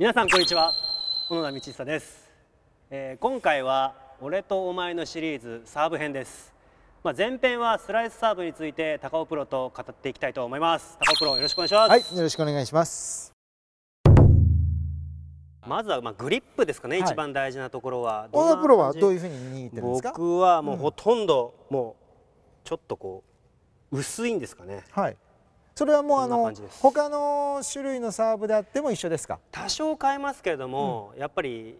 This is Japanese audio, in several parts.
皆さんこんにちは小野田道久です、えー、今回は俺とお前のシリーズサーブ編です、まあ、前編はスライスサーブについて高尾プロと語っていきたいと思います高尾プロよろしくお願いしますはいよろしくお願いしますまずはまあグリップですかね、はい、一番大事なところは小野プロはどういうふうに握ってるんですか僕はもうほとんどもうちょっとこう薄いんですかね、はいそれはもうあの他の種類のサーブであっても一緒ですか多少変えますけれども、うん、やっぱり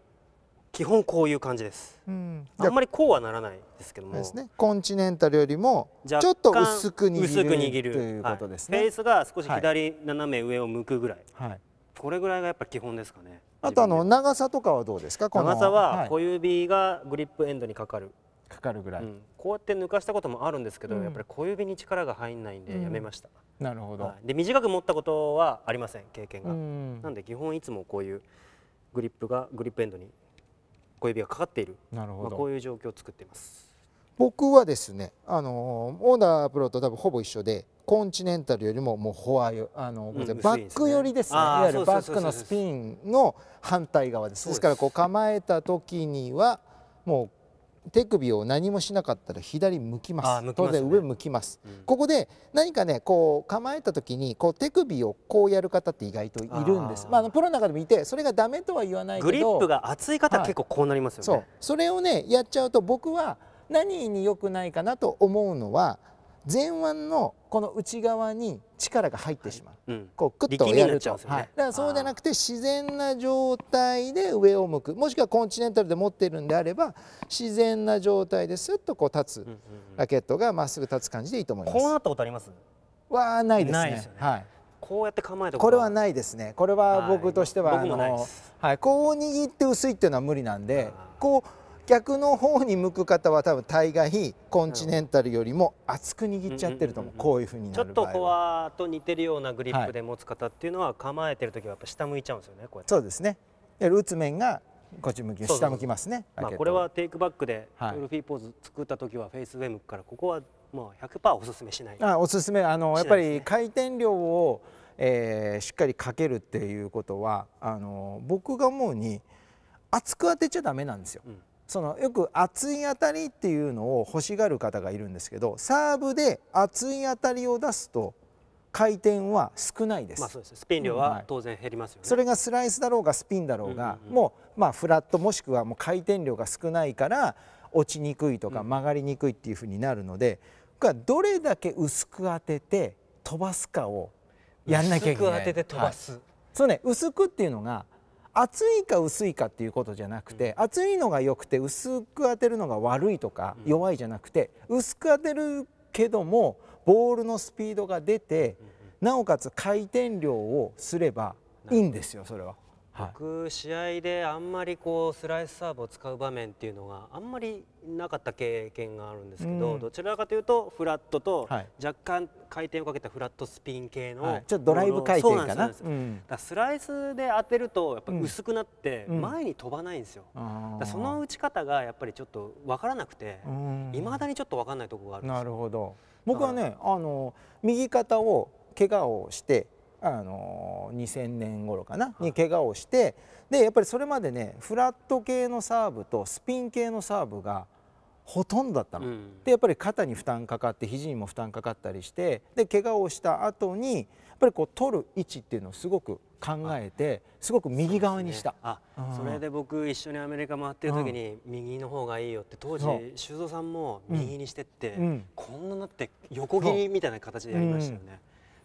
基本こういう感じです、うん、あんまりこうはならないですけどもです、ね、コンチネンタルよりもちょっと薄く握るということですね、はい、フェースが少し左斜め上を向くぐらい、はい、これぐらいがやっぱ基本ですかねあとあの長さとかはどうですか長さは小指がグリップエンドにかかるかかるぐらい、うん、こうやって抜かしたこともあるんですけど、うん、やっぱり小指に力が入んないんでやめました、うん、なるほど、はい、で短く持ったことはありません経験が、うん、なんで基本いつもこういうグリップがグリップエンドに小指がかかっているなるほど、まあ、こういう状況を作っています僕はですねあのオーダープロと多分ほぼ一緒でコンチネンタルよりももうフォアよあの、うんね、バック寄りですねいわゆるバックのスピンの反対側ですですからこう構えた時にはもう手首を何もしなかったら左向きます、ね、当然上向きます、うん、ここで何かねこう構えた時にこう手首をこうやる方って意外といるんですまあプロの中でもいてそれがダメとは言わないけどグリップが厚い方、は結構こうなりますよねそれをねやっちゃうと僕は何に良くないかなと思うのは前腕のこの内側に力が入ってしまう、はい、こうクッとやると、だからそうじゃなくて自然な状態で上を向くもしくはコンチネンタルで持ってるんであれば自然な状態ですっとこう立つ、ラケットがまっすぐ立つ感じでいいと思いますこうなったことありますはないですね、ね、はいこうやって構えたこれはないですねこれは僕としては、はい、あのはい、こう握って薄いっていうのは無理なんでこう逆の方に向く方は多分大概コンチネンタルよりも厚く握っちゃってると思う、こういうふうにちょっとフォアと似てるようなグリップで持つ方っていうのは構えてる時はやっぱ下向いちゃうんですよねこうやってそうですね打つ面がこっち向き下向きますねまあ、これはテイクバックでドルフィーポーズ作った時はフェイスウェイ向くからここはもう100%おすすめしないあおすすめあの、ね、やっぱり回転量を、えー、しっかりかけるっていうことはあの僕が思うに厚く当てちゃダメなんですよ、うんそのよく熱い当たりっていうのを欲しがる方がいるんですけどサーブで熱い当たりを出すと回転は少ないです,、まあ、そうですスピン量は当然減りますよね、うんはい、それがスライスだろうがスピンだろうが、もう、まあ、フラットもしくはもう回転量が少ないから落ちにくいとか曲がりにくいっていうふうになるので、僕どれだけ薄く当てて飛ばすかをやんなきゃいけない薄く当てて飛ばす、はい、そうね薄くっていうのが厚いか薄いかっていうことじゃなくて、厚いのが良くて薄く当てるのが悪いとか弱いじゃなくて、薄く当てるけどもボールのスピードが出て、なおかつ回転量をすればいいんですよそれは。僕、試合であんまりこうスライスサーブを使う場面っていうのがあんまりなかった経験があるんですけど、うん、どちらかというとフラットと若干回転をかけたフラットスピン系の、はい、ちょっとドライブ回転かな、うん、スライスで当てるとやっぱ薄くなって前に飛ばないんですよ、うん、その打ち方がやっぱりちょっと分からなくていまだにちょっと分からないところがあるんですなるほど僕はねあの右肩を怪我をしてあの2000年頃かなに怪我をしてでやっぱりそれまでねフラット系のサーブとスピン系のサーブがほとんどだったの。うん、でやっぱり肩に負担かかって肘にも負担かかったりしてで怪我をした後にやっぱりこう取る位置っていうのをすごく考えてすごく右側にした、ね、あ、うん、それで僕一緒にアメリカ回ってる時に右の方がいいよって当時修造さんも右にしてって、うん、こんななって横切りみたいな形でやりましたよね。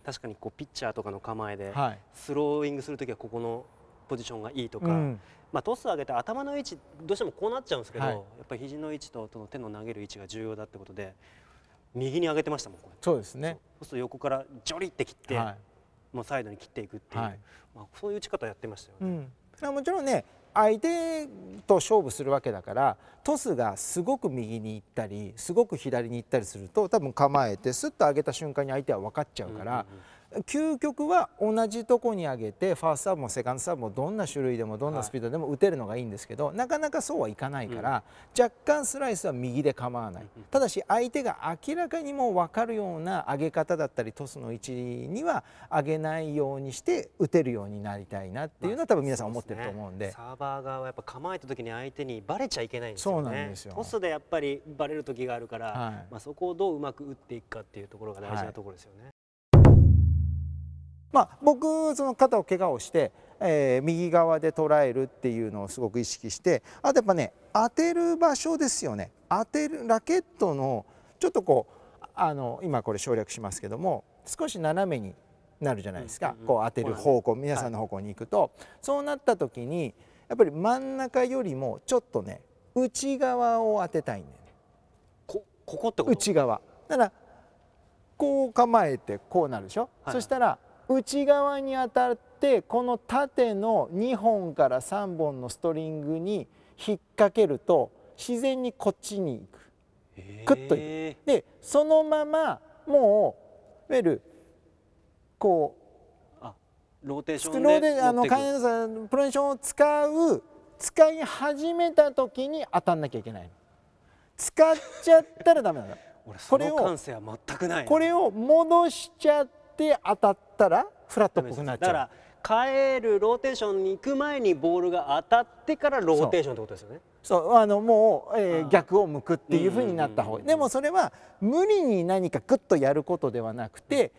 確かにこうピッチャーとかの構えで、スローイングするときはここのポジションがいいとか、うん、まあ、トスを上げて頭の位置どうしてもこうなっちゃうんですけど、はい、やっぱり肘の位置ととの手の投げる位置が重要だってことで右に上げてましたもんそうですねそうすると横からジョリって切って、はい、もうサイドに切っていくっていう、はい、まあ、そういう打ち方やってましたよね。うん、もちろんね相手と勝負するわけだからトスがすごく右に行ったりすごく左に行ったりすると多分構えてスッと上げた瞬間に相手は分かっちゃうから、うんうんうん究極は同じとこに上げてファーストサーブもセカンドサーブもどんな種類でもどんなスピードでも打てるのがいいんですけど、はい、なかなかそうはいかないから、うん、若干スライスは右で構わない、ただし相手が明らかにも分かるような上げ方だったりトスの位置には上げないようにして打てるようになりたいなっていうのは多分皆さん思ってると思うんでまあでね、サーバー側はやっぱ構えた時に相手にバレちゃいけないんですよねそうなんですよトスでやっぱりバレる時があるから、はい、まあ、そこをどううまく打っていくかっていうところが大事なところですよね、はいまあ、僕その肩を怪我をして、えー、右側で捉えるっていうのをすごく意識してあとやっぱね当てる場所ですよね当てるラケットのちょっとこうあの今これ省略しますけども少し斜めになるじゃないですか、こう当てる方向、皆さんの方向に行くと、はい、そうなった時にやっぱり真ん中よりもちょっとね内側を当てたいんだよね。こここって内側だからこう構えてこうなるでしょ、はい、そしたら内側に当たってこの縦の2本から3本のストリングに引っ掛けると自然にこっちに行くクッといくでそのままもういわゆるこうローテーションであのプローションを使う使い始めた時に当たんなきゃいけない使っちゃったらダメなんだ 俺その感性は全くないこれを戻しちゃって当たっったらフラットっぽくなっちゃうだから帰るローテーションに行く前にボールが当たってからローテーションってことですよねそうあのもう、えー、逆を向くっていうふうになった方がでもそれは無理に何かグッとやることではなくて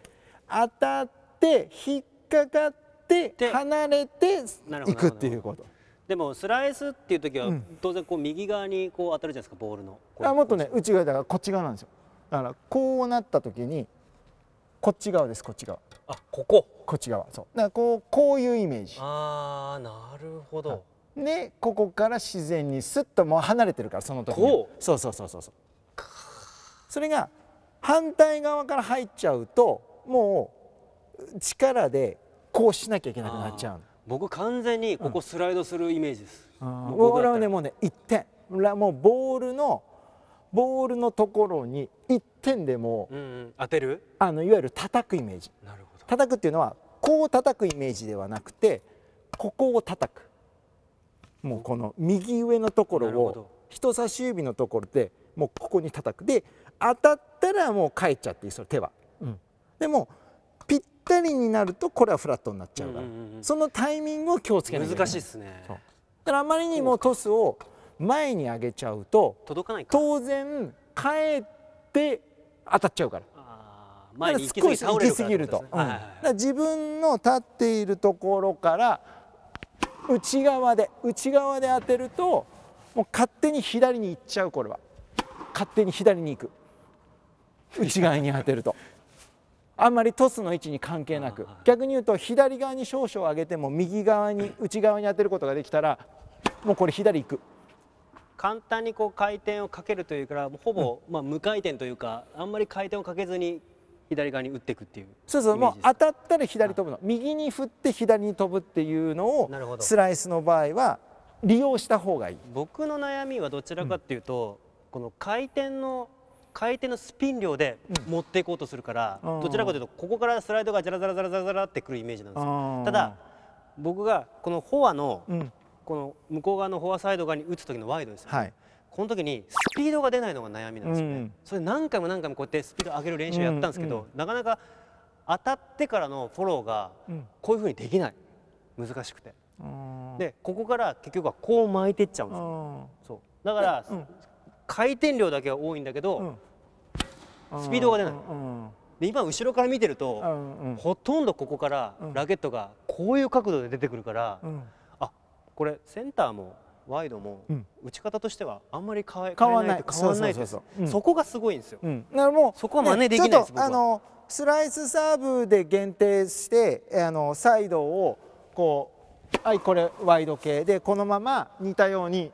当たって引っかかって離れていくっていうこと。でもスライスっていう時は当然こう右側にこう当たるじゃないですかボールの、あもっとね内側だからこっち側なんですよだからこうなった時にこっち側ですこっち側あこここっち側そうだからこうこういうイメージああなるほど、でここから自然にスッともう離れてるからその時こうそうそうそうそうそれが反対側から入っちゃうともう力でこうしなきゃいけなくなっちゃう僕完全にここスライドするイメージです、うん、俺はねもうね1点もうボールのボールのところに1点でもう、うんうん、当てるあのいわゆる叩くイメージなるほど叩くっていうのはこう叩くイメージではなくてここを叩くもうこの右上のところを人差し指のところでもうここに叩くで当たったらもう返っちゃっていいそれ手は、うん、でもぴったりになるとこれはフラットになっちゃうから、そのタイミングを気をつけない難しいですねだからあまりにもトスを前に上げちゃうと当然えって当たっちゃうから前に行き過ぎ倒れるると、うん、はい自分の立っているところから内側で内側で当てるともう勝手に左に行っちゃうこれは勝手に左に行く内側に当てるとあんまりトスの位置に関係なく逆に言うと左側に少々上げても右側に内側に当てることができたらもうこれ左行く簡単にこう回転をかけるというかほぼ、まあ、無回転というかあんまり回転をかけずに左側に打っていくっていうそうそうもう当たったら左飛ぶの右に振って左に飛ぶっていうのをスライスの場合は利用した方がいい僕の悩みはどちらかっていうと、うん、この回転の回転のスピン量で持っていこうとするから、うん、どちらかというとここからスライドがザラザラザラザラザラってくるイメージなんですよただ僕がこのフォアの、うん、この向こう側のフォアサイド側に打つ時のワイドですよ、ね、はいこの時にスピードが出ないのが悩みなんですよね、うん、それ何回も何回もこうやってスピード上げる練習やったんですけど、うんうん、なかなか当たってからのフォローがこういうふうにできない難しくて、でここから結局はこう巻いてっちゃうんですよ、そうだから、回転量だけは多いんだけど、スピードが出ない、で今後ろから見てると、ほとんどここからラケットがこういう角度で出てくるから、うん、あこれセンターもワイドも打ち方としてはあんまり変え変わらない変わらないですそこがすごいんですよ、うん、だからもうそこは真似できないです、ね、あのスライスサーブで限定してあのサイドをこうはいこれワイド系でこのまま似たように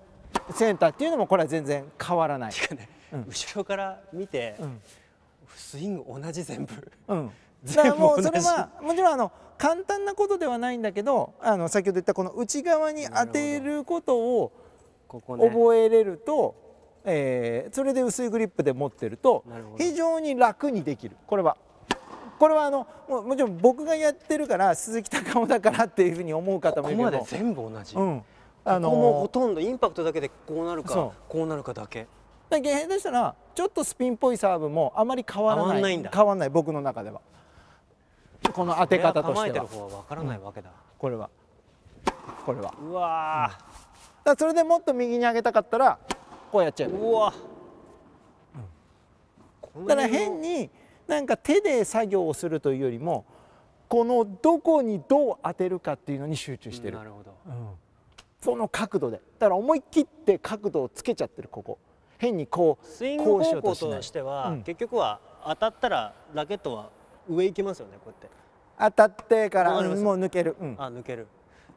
センターっていうのもこれは全然変わらない、ねうん、後ろから見て、うん、スイング同じ全部、うんだからもうそれはもちろんあの簡単なことではないんだけどあの先ほど言ったこの内側に当てることを覚えれるとえそれで薄いグリップで持ってると非常に楽にできるこれは。これはあのもちろん僕がやってるから鈴木隆夫だからっていうふうに思う方もいるけどここ全部同じ、うん、あのもほとんどインパクトだけでこうなるかこうなるかだけだけ下手したらちょっとスピンっぽいサーブもあまり変わらない変わらない僕の中では。この当て方としては構からないわけだ、うん、これはこれはうわ、うん、それでもっと右に上げたかったらこうやっちゃえうわ、うん、だから変になんか手で作業をするというよりもこのどこにどう当てるかっていうのに集中してる、なるほど、うん、その角度でだから思い切って角度をつけちゃってるここ変にこうスイング方向としては、うん、結局は当たったらラケットは上行きますよねこうやって当たってからもう抜ける、うん、あ抜ける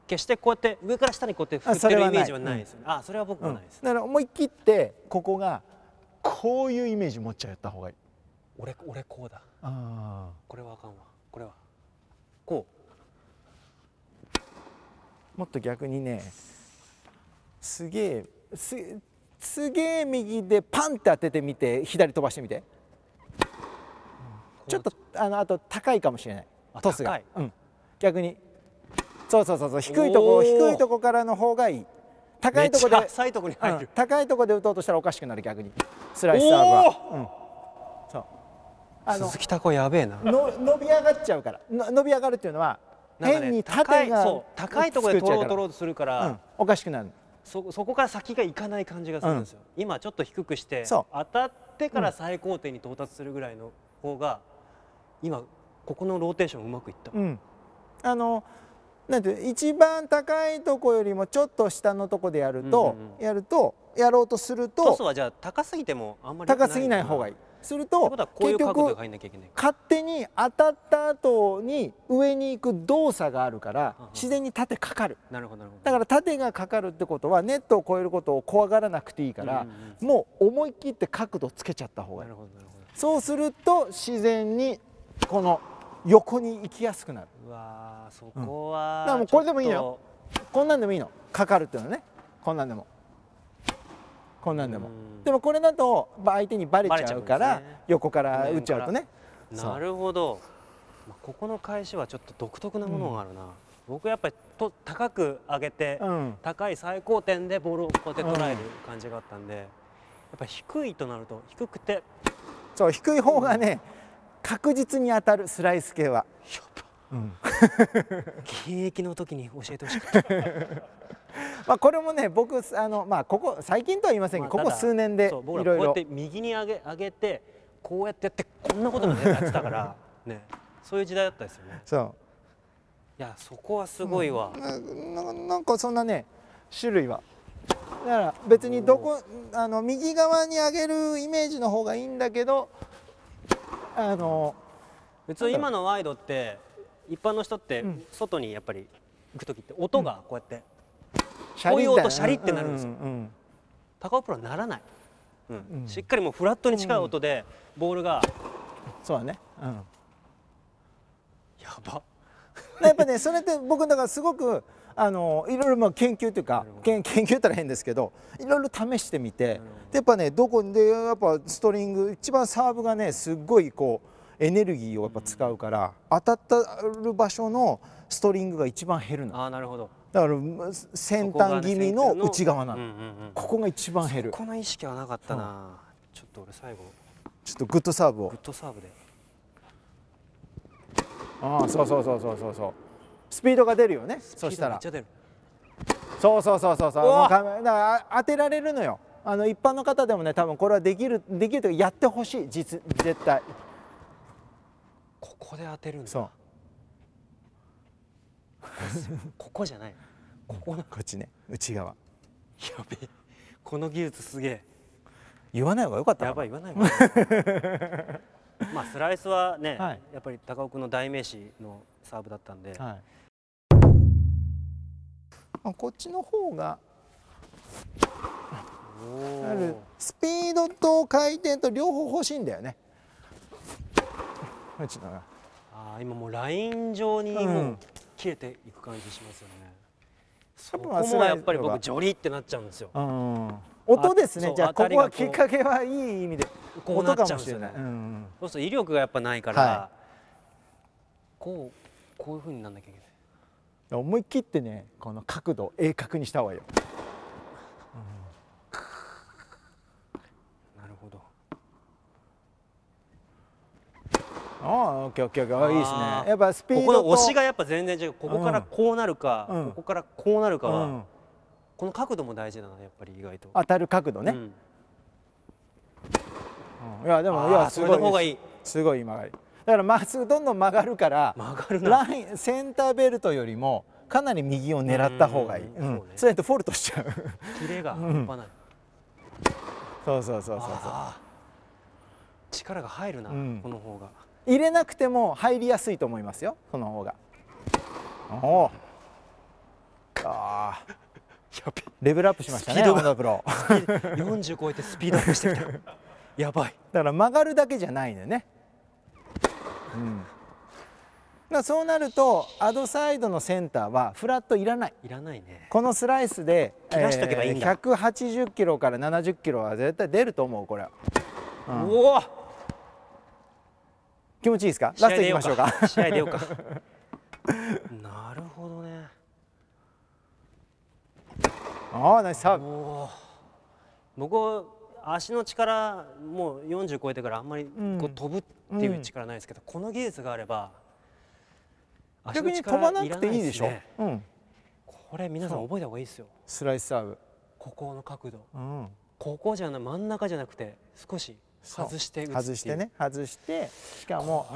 決してこうやって上から下にこうやって振ってるイメージはないですねあそれは僕もないです、だから思い切ってここがこういうイメージ持っちゃった方がいい俺俺こうだあこれはあかんわこれはこうもっと逆にねすげえすすげえ右でパンって当ててみて左飛ばしてみてちょっとあのあと高いかもしれないトスが、うん、逆にそうそうそうそう低いとこ低いとこからの方がいい高いとこで浅いとこに入る、うん、高いとこで打とうとしたらおかしくなる逆にスライスサーブは、うん、そうあの鈴木拓やべえなの伸び上がっちゃうからの伸び上がるっていうのは、変に縦が高いとこで取ろう取ろうとするから、うん、おかしくなるそそこから先がいかない感じがするんですよ、うん、今ちょっと低くして当たってから最高点に到達するぐらいの方が、うん今ここのローテーションうまくいった、うん、あのなんて一番高いとこよりもちょっと下のとこでやると、うんうん、やるとやろうとするとトスはじゃあ高すぎてもあんまり高すぎない方がいいすると結局勝手に当たった後に上に行く動作があるから自然に縦かかるなるほどだから縦がかかるってことはネットを越えることを怖がらなくていいから、うんうん、もう思い切って角度つけちゃった方がいいそうすると自然にこの横に行きやすくなるうわそこは、うん、もうこれでもいいのこんなんでもいいのかかるっていうのはねこんなんでもこんなんでもでもこれだと相手にばれちゃうから、横から打っちゃうとねなるほどここの返しはちょっと独特なものがあるな、うん、僕やっぱりと高く上げて、うん、高い最高点でボールをこうやって捉える感じがあったんで、やっぱ低いとなると低くてそう低い方がね、うん確実に当たるスライス系は、っうん、現役の時に教えてほしかったまあこれもね僕あの、まあ、ここ最近とは言いませんが、まあ、ここ数年でいろいろこうやって右に上げ上げてこうやってやってこんなことまでやってたから、ね、そういう時代だったですよね。そういやそこはすごいわ、うんな、なんかそんなね種類はだから別にどこあの右側に上げるイメージの方がいいんだけどあの普通今のワイドって一般の人って外にやっぱり行く時って音がこうやって、うん、こういう音シャリってなるんですよ、うんうん、高尾プロはならない、うんしっかりもうフラットに近い音でボールが、そうだね、うん、やばやっぱねそれって僕だからすごくあのいろいろまあ研究というか 研究ったら変ですけどいろいろ試してみてでやっぱねどこでやっぱストリング一番サーブがねすっごいこうエネルギーをやっぱ使うから、当たったる場所のストリングが一番減るのあなるほどだから先端気味の内側なの、うんうん、ここが一番減るこの意識はなかったな、ちょっと俺最後ちょっとグッドサーブをグッドサーブでああそうそうそうそうそうそうスピードが出るよねそしたらそうそうそうそうそうだ当てられるのよあの一般の方でもね多分これはできるできるとやってほしい実絶対ここで当てるんだそう ここじゃないこここっちね内側やべえこの技術すげえ言わない方が良かったやばい言わない方が まあスライスはね、はい、やっぱり高尾君の代名詞のサーブだったんで、はい、こっちの方がスピードと回転と両方欲しいんだよね。ああ今もうライン上にも切れていく感じしますよね。うん、そこもやっぱり僕ジョリってなっちゃうんですよ。うん音ですねじゃあここはきっかけはいい意味でこうなっちゃうそうすると威力がやっぱないから、はい、こうこういうふうになんなきゃいけない思い切ってねこの角度鋭角にした方がいいよ、うん、なるほどああオッケーオッケーオッいいですねやっぱスピードここの押しがやっぱ全然違うここからこうなるか、うん、ここからこうなるかは、この角度も大事だなやっぱり意外と当たる角度ね、うんうん、いやでもいやすごい方がいいすごい曲がりだからまっすぐどんどん曲がるからラインセンターベルトよりもかなり右を狙った方がいい、うん、そうやってフォルトしちゃうキレが半端ない、そうそうそうそう力が入るな、この方が入れなくても入りやすいと思いますよその方がおおああレベルアップしましたねスピードプロ40超えてスピードアップしてきた やばいだから曲がるだけじゃないのよね、うん、だそうなるとアドサイドのセンターはフラットいらないいらないねこのスライスで切らしとけばいいんだ、えー、180キロから70キロは絶対出ると思うこれうん、うお気持ちいいですかラストいきましょうか試合でようか ああナイスサーブ僕足の力もう40超えてからあんまりこう飛ぶっていう力ないですけど、うん、この技術があれば逆に飛ばなくていいでしょ、うん、これ皆さん覚えた方がいいですよスライスサーブここの角度、うん、ここじゃない真ん中じゃなくて少し外して外してね外してしかも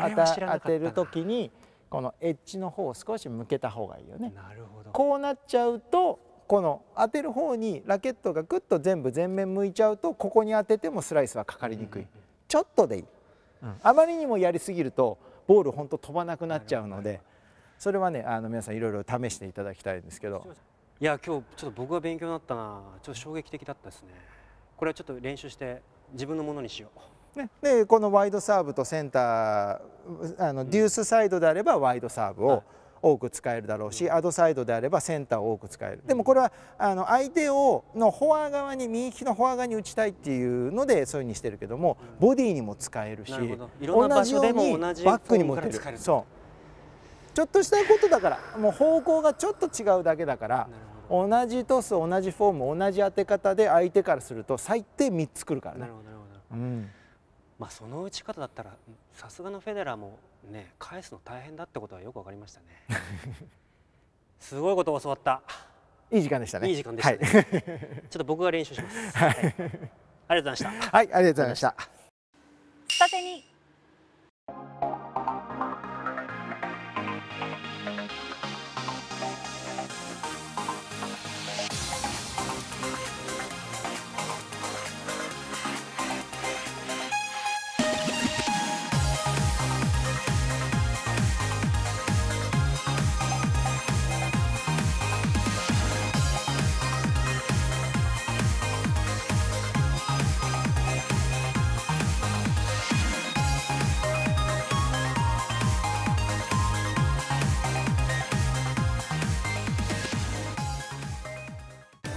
当てる時にこのエッジの方を少し向けた方がいいよねなるほどこうなっちゃうとこの当てる方にラケットがグッと全部前面向いちゃうとここに当ててもスライスはかかりにくい、ちょっとでいい、うん、あまりにもやりすぎるとボールほんと飛ばなくなっちゃうのでそれはねあの皆さんいろいろ試していただきたいんですけどいや今日ちょっと僕が勉強になったなちょっと衝撃的だったですねこれはちょっと練習して自分のものにしよう、ね、でこのワイドサーブとセンターあのデュースサイドであればワイドサーブを、多く使えるだろうしアドサイドであればセンターを多く使えるでもこれはあの相手をのフォア側に右利きのフォア側に打ちたいっていうのでそういうふうにしてるけどもボディにも使えるし同じようにバックにも打てるそうちょっとしたいことだからもう方向がちょっと違うだけだから同じトス同じフォーム同じ当て方で相手からすると最低3つくるからね。うんまあ、その打ち方だったらさすがのフェデラーもね返すの大変だってことはよくわかりましたね すごいことを教わったいい時間でしたねいい時間でしたね、はい、ちょっと僕が練習します、はい、ありがとうございましたはいありがとうございました下手に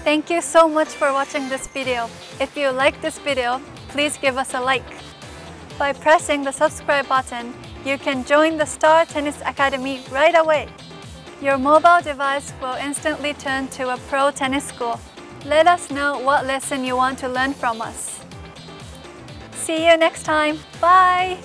Thank you so much for watching this video. If you like this video, please give us a like. By pressing the subscribe button, you can join the Star Tennis Academy right away. Your mobile device will instantly turn to a pro tennis school. Let us know what lesson you want to learn from us. See you next time. Bye!